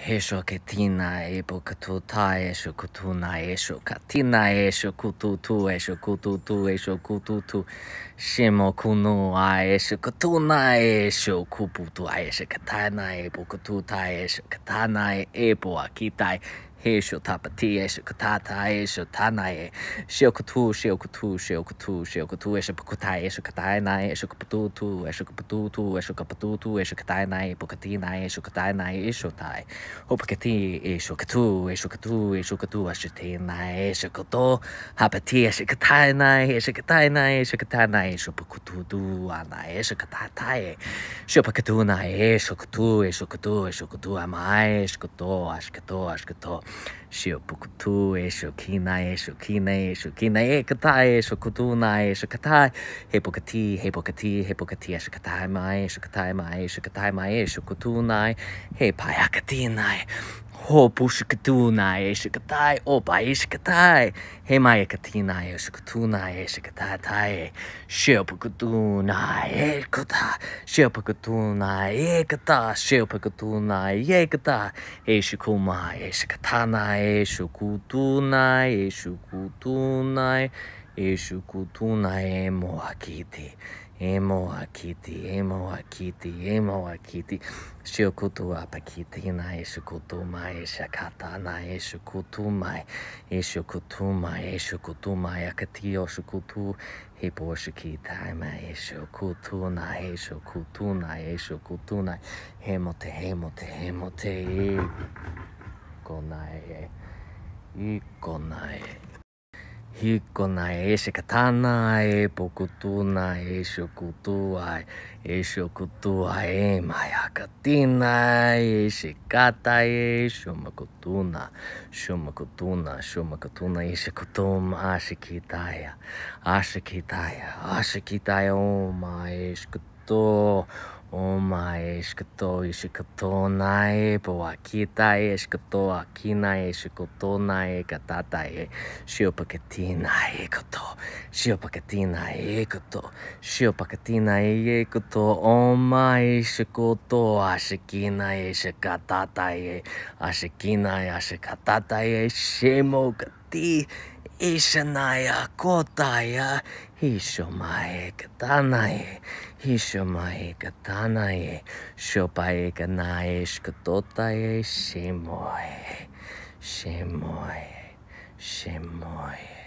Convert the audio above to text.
Hesho que tina e boca tu ta esho kutu na esho katina esho kutu tu esho kutu tu esho kutu tu shimo kunu a esho kutu na esho kupu tu a esho katana e boca tu ta esho katana e ebo a kitai He Shotapati, Eshakutata, o Shiokutu, Shiokutu, Shiokutu, Shiokutu, Eshapukutai, Eshakatainai, Eshakupututu, Eshakupututu, Eshakupututu, Eshakatainai, Pukatinai, Eshakatainai, Eshotai, Opukati, Eshokutu, Eshokutu, Eshokutu, Eshatinai, Eshakuto, Hapati, Eshakatainai, Eshakatainai, Eshakatainai, Eshapukututu, Anai, Eshakatatai, Shopakutunai, Eshokutu, Eshokutu, Eshokutu, Amai, acho que Ashkato, Si o pukutu, e si o kina, e si o kina, e si o kina, e katai, e si o kutuna, e si o katai, he pukati, he pukati, he pukati, e si o katai e mai, e si o katai e mai, e si o katai e mai, e si o kutuna, he paiakati nai, هو بوشكتونا يشكتاي او بايشكتاي هما يكتينا يشكتونا يشكتاتاي شيبكتونا يكتا شيبكتونا يكتا شيبكتونا يكتا يشكوما يشكتانا يشكتونا يشكتونا Escutunae moakiti. Emo akiti, emo akiti, emo akiti. Shiokutu apakiti na eshukutu mai shakata na eshukutu mai. Eshukutu mai, eshukutu mai akati oshukutu. Hippo shikita mai eshukutu na eshukutu na eshukutu na. Hemote, hemote, hemote. Ikonae, ikonae. 彦ない仕方ない、僕とない食とは、食とは今やがてない、仕方い、しょまことな、しょまことな、しょまことない仕事も足きたや、足きたや、足きたよ、お前仕事、お前仕事い仕事ないぼはきたい仕事はきない仕事ないがたたい塩パケティないこと塩パケティないこと塩パケティないことお前仕事はしきないしがたたいあしきないあしがたたいしもがティ一緒なや答えや一緒前がたない一緒前がたないないしょぱいがないしくとたいしもいしもいしもい